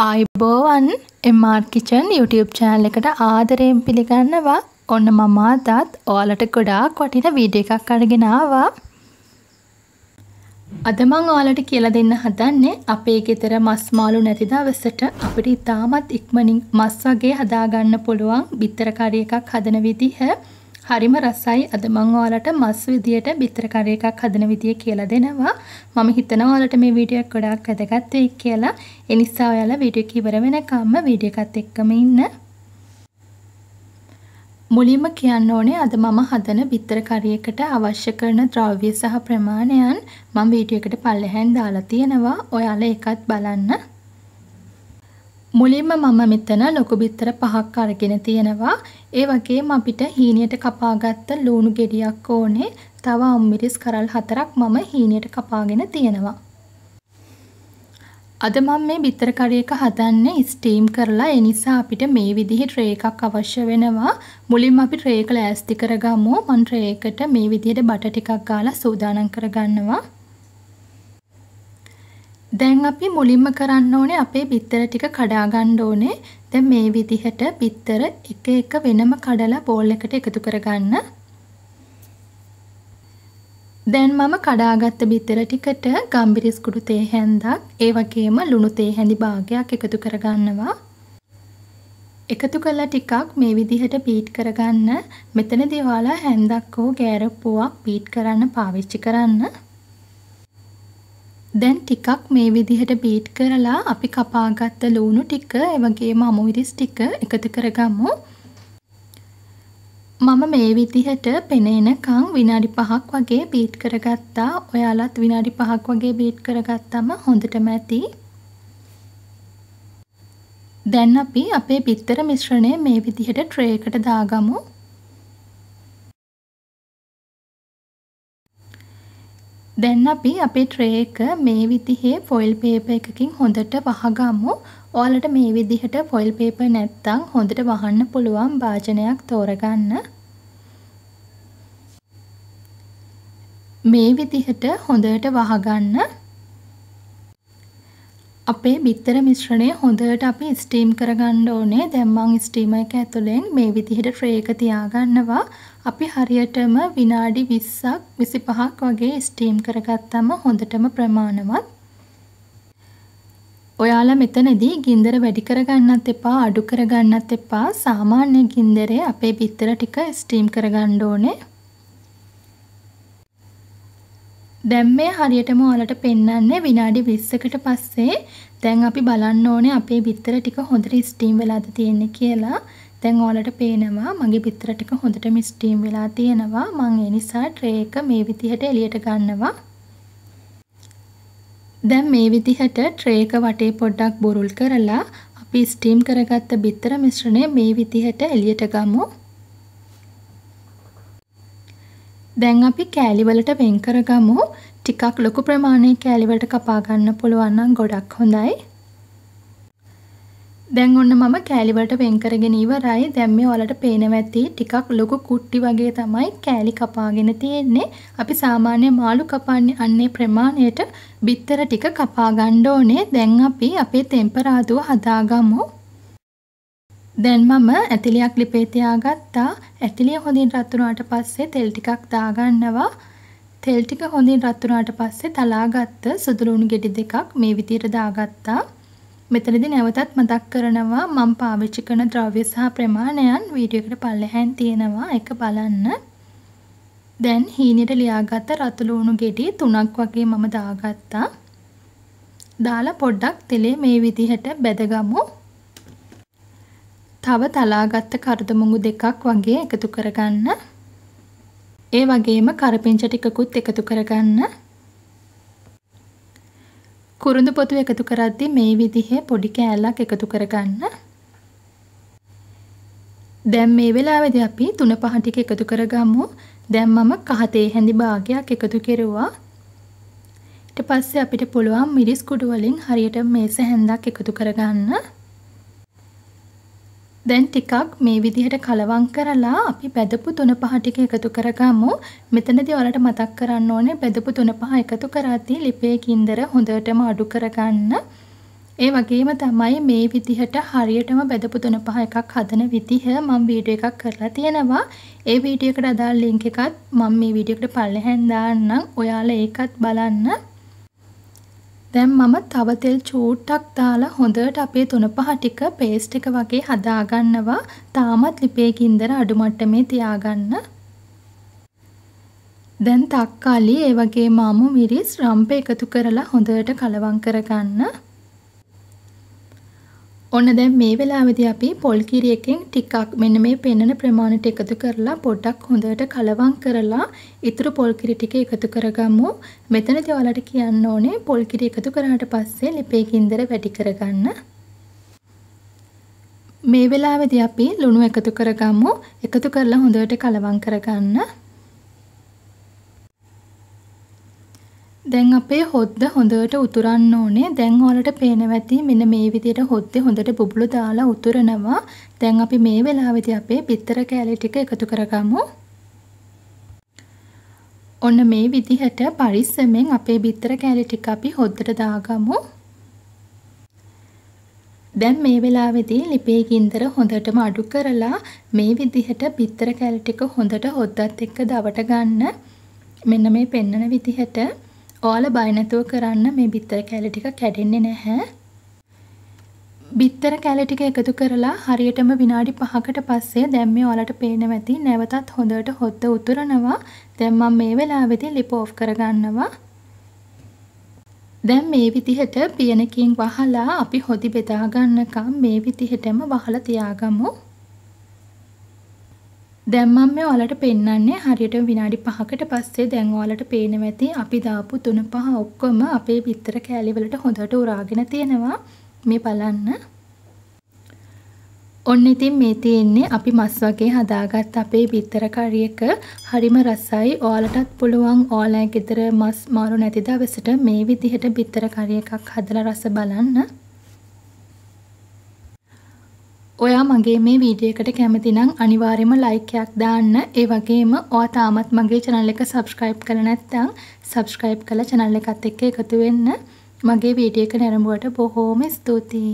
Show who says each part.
Speaker 1: ආයිබෝවන් එම්මාර් kitchen YouTube චෑනල් එකට ආදරයෙන් පිළිගන්නවා ඔන්න මම අදත් ඔයාලට ගොඩාක් වටින වීඩියෝ එකක් අරගෙන ආවා. අද මම ඔයාලට කියලා දෙන්න හදන්නේ අපේ ගෙදර මස් මාළු නැති දවසට අපිට ඉතාමත් ඉක්මනින් මස් වගේ හදාගන්න පුළුවන් බිත්තර කරි එකක් හදන විදිහ හරිම රසයි අද මං ඔයාලට මස් විදියට බිත්තර කරේ එකක් හදන විදිය කියලා දෙනවා. මම හිතනවා ඔයාලට මේ වීඩියෝ එක ගොඩාක් වැදගත් වෙයි කියලා. ඒ නිසා ඔයාලා වීඩියෝ එක ඉවර වෙනකම්ම වීඩියෝ එකත් එක්කම ඉන්න. මුලින්ම කියන්න ඕනේ අද මම හදන බිත්තර කරියකට අවශ්‍ය කරන ද්‍රව්‍ය සහ ප්‍රමාණයන් මම වීඩියෝ එකට පල්ලෙහෙන් දාලා තියෙනවා. ඔයාලා ඒකත් බලන්න. මුලින්ම මම මෙතන ලොකු බිත්තර පහක් අරගෙන තියෙනවා. ඒ වගේම අපිට හීනියට කපාගත්ත ලූණු ගෙඩියක් ඕනේ. තව අම්මිරිස් කරල් හතරක් මම හීනියට කපාගෙන තියෙනවා. අද මම මේ බිත්තර කඩේ එක හදන්නේ ස්ටීම් කරලා ඒ නිසා අපිට මේ විදිහේ ට්‍රේ එකක් අවශ්‍ය වෙනවා. මුලින්ම අපි ට්‍රේ එක ලෑස්ති කරගමු. මම ට්‍රේ එකට මේ විදිහට බටර් ටිකක් ගාලා සූදානම් කරගන්නවා. දැන් අපි මුලින්ම කරන්න ඕනේ අපේ බිත්තර ටික කඩා ගන්න ඕනේ. දැන් මේ විදිහට බිත්තර එක එක වෙනම කඩලා බෝල් එකට එකතු කරගන්න. දැන් මම කඩාගත්ත බිත්තර ටිකට ගම්බිරිස් කුඩු තේ හැන්දක්, ඒ වගේම ලුණු තේ හැඳි භාගයක් එකතු කරගන්නවා. එකතු කළා ටිකක් මේ විදිහට පීට් කරගන්න. මෙතනදී ඔයාලා හැන්දක් හෝ ගෑරප්පුවක් පීට් කරන්න පාවිච්චි කරන්න. දැන් ටිකක් මේ විදිහට බීට් කරලා අපි කපාගත්ත ලූණු ටික ඒ වගේම අමුවිරිස් ටික එකතු කරගමු. මම මේ විදිහට පෙනේනකම් විනාඩි 5ක් වගේ බීට් කරගත්තා. ඔයාලත් විනාඩි 5ක් වගේ බීට් කරගත්තම හොඳටම ඇති. දැන් අපි අපේ බිත්තර මිශ්‍රණය මේ විදිහට ට්‍රේ එකට දාගමු. දැන් අපි අපේ ට්‍රේ එක මේ විදිහේ ෆොයිල් පේපර් එකකින් හොඳට වහගමු. ඔයාලට මේ විදිහට ෆොයිල් පේපර් නැත්තම් හොඳට වහන්න පුළුවන් භාජනයක් තෝරගන්න. මේ විදිහට හොඳට වහගන්න. අපේ බිත්තර මිශ්‍රණය හොඳට අපි ස්ටීම් කරගන්න ඕනේ. දැන් මම ස්ටීමර් එක ඇතුලෙන් මේ විදිහට ට්‍රේ එක තියාගන්නවා. අපි හරියටම විනාඩි 20ක් 25ක් වගේ ස්ටීම් කරගත්තම හොඳටම ප්‍රමාණවත්. ඔයාලා මෙතනදී ගින්දර වැඩි කරගන්නත් එපා අඩු කරගන්නත් එපා. සාමාන්‍ය ගින්දරේ අපේ බිත්තර ටික ස්ටීම් කරගන්න ඕනේ. දැන් මේ හරියටම ඔයාලට පෙන්වන්නේ විනාඩි 20කට පස්සේ දැන් අපි බලන්න ඕනේ අපේ බිත්තර ටික හොඳට ස්ටීම් වෙලාද තියෙන්නේ කියලා. දැන් ඔයාලට පේනවා මගේ බිත්තර ටික හොඳටම ස්ටීම් වෙලා තියෙනවා. මම ඒ නිසා ට්‍රේ එක මේ විදිහට එළියට ගන්නවා. දැන් මේ විදිහට ට්‍රේ එක වටේ පොඩ්ඩක් බොරුල් කරලා අපි ස්ටීම් කරගත්ත බිත්තර මිශ්‍රණය මේ විදිහට එළියට ගමු. දැන් අපි කෑලිවලට වෙන් කරගමු. ටිකක් ලොකු ප්‍රමාණයේ කෑලිවලට කපා ගන්න පුළුවන් නම් ගොඩක් හොඳයි. දැන් ඔන්න මම කෑලිවලට වෙන් කරගෙන ඉවරයි. දැන් මේ ඔයාලට පේනවා ඇති ටිකක් ලොකු කුට්ටි වගේ තමයි කෑලි කපාගෙන තියෙන්නේ. අපි සාමාන්‍ය මාළු කපන්නේ අන්නේ ප්‍රමාණයට බිත්තර ටික කපා ගන්න ඕනේ. දැන් අපි අපේ තෙම්පරාදුව හදාගමු. දැන් මම ඇතිලියක් ලිපේ තියාගත්තා. ඇතිලිය හොඳින් රත් වුණාට පස්සේ තෙල් ටිකක් දාගන්නවා. තෙල් ටික හොඳින් රත් වුණාට පස්සේ තලාගත්ත සුදු ලුණු ගෙඩි දෙකක් මේ විදියට දාගත්තා. මෙතනදී නැවතත් මතක් කරනවා මම පාවිච්චි කරන ද්‍රව්‍ය සහ ප්‍රමාණයන් වීඩියෝ එකට පල්ලෙහැන් තියෙනවා. ඒක බලන්න. දැන් හීනියට ලියාගත්ත රතු ලුණු ගෙඩි තුනක් වගේ මම දාගත්තා. දාලා පොඩ්ඩක් තෙලේ මේ විදිහට බැදගමු. තව තලාගත්ත කරද මුඟු දෙකක් වගේ එකතු කරගන්න. ඒ වගේම කරපිංච ටිකකුත් එකතු කරගන්න. කුරුඳු පොතු එකතු කරද්දී මේ විදිහේ පොඩි කෑල්ලක් එකතු කරගන්න. දැන් මේ වෙලාවේදී අපි තුන පහ ටික එකතු කරගමු. දැන් මම කහතේ හැඳි භාගයක් එකතු කෙරුවා. ඊට පස්සේ අපිට පුළුවන් මිරිස් කුඩු වලින් හරියට මේස හැන්දක් එකතු කරගන්න. දැන් ටිකක් මේ විදිහට කලවම් කරලා අපි බෙදපු තුන පහ ටික එකතු කරගමු. මෙතනදී ඔයාලට මතක් කරන්න ඕනේ බෙදපු තුන පහ එකතු කරද්දී ලිපේ කින්දර හොඳටම අඩු කරගන්න. ඒ වගේම තමයි මේ විදිහට හරියටම බෙදපු තුන පහ එකක් හදන විදිහ මම වීඩියෝ එකක් කරලා තියෙනවා. ඒ වීඩියෝ එකට අදාළ ලින්ක් එකත් මම මේ වීඩියෝ එකට පල්ලෙහෙන් දාන්නම්. ඔයාලා ඒකත් බලන්න. දැන් මම තව තෙල් චූට්ටක් දාලා හොඳට අපේ තුන පහ ටික පේස්ට් එක වගේ හදාගන්නවා. තාමත් ලිපේ ගින්දර අඩු මට්ටමේ තියාගන්න. දැන් තක්කාලි ඒ වගේම අමු මිරිස් රම්ප එකතු කරලා හොඳට කලවම් කරගන්න. ඔන්න දැන් මේ වෙලාවේදී අපි පොල් කිරියකින් ටිකක් මෙන්න මේ පෙන්වන ප්‍රමාණයට එකතු කරලා පොඩක් හොඳට කලවම් කරලා ඉතුරු පොල් කිරි ටික එකතු කරගමු. මෙතනදී ඔයාලට කියන්න ඕනේ පොල් කිරි එකතු කරාට පස්සේ ලිපේ කින්දර වැඩි කරගන්න. මේ වෙලාවේදී අපි ලුණු එකතු කරගමු. එකතු කරලා හොඳට කලවම් කරගන්න. දැන් අපේ හොද්ද හොඳට උතුරන්න ඕනේ. දැන් ඔයාලට පේනවා ඇති මෙන්න මේ විදිහට හොද්දේ හොඳට බුබුලු දාලා උතුරනවා. දැන් අපි මේ වෙලාවේදී අපේ පිටතර කෑලි ටික එකතු කරගමු. ඔන්න මේ විදිහට පරිස්සමෙන් අපේ පිටතර කෑලි ටික අපි හොද්දට දාගමු. දැන් මේ වෙලාවේදී ලිපේ ගින්දර හොඳටම අඩු කරලා මේ විදිහට පිටතර කෑලි ටික හොඳට හොද්දත් එක්ක දවට ගන්න. මෙන්න මේ පෙන්නන විදිහට ඔයාලා බය නැතුව කරන්න මේ බිත්තර කෑලි ටික කැඩෙන්නේ නැහැ. බිත්තර කෑලි ටික එකතු කරලා හරියටම විනාඩි 5කට පස්සේ දැන් මේ ඔයාලට පේනවා ඇති නැවතත් හොඳට හොද්ද උතුරනවා. දැන් මම මේ වෙලාවේදී ලිප ඕෆ් කරගන්නවා. දැන් මේ විදිහට පියනකින් වහලා අපි හොදි බෙදා ගන්නකම් මේ විදිහටම වහලා තියාගමු. දැන් මම මේ ඔයාලට පෙන්වන්නේ හරියට විනාඩි 5කට පස්සේ දැන් ඔයාලට පේනවා ඇති අපි දාපු තුන පහ ඔක්කොම අපේ පිටතර කෑලි වලට හොඳට උරාගෙන තියෙනවා. මේ බලන්න. ඔන්න ඉතින් මේ තියෙන්නේ අපි මස් වගේ හදාගත් අපේ පිටතර curry එක. හරිම රසයි. ඔයාලටත් පුළුවන් ඔයාලා ගෙදර මස් මාළු නැති දවසට මේ විදිහට පිටතර curry එකක් හදලා රස බලන්න. ඔයා මගේ මේ වීඩියෝ එකට කැමති නම් අනිවාර්යයෙන්ම ලයික් එකක් දාන්න. ඒ වගේම ඔයා තාමත් මගේ channel එක subscribe කරලා නැත්නම් subscribe කරලා channel එකත් එක්ක එකතු වෙන්න. මගේ වීඩියෝ එක නැරඹුවට බොහෝම ස්තුතියි.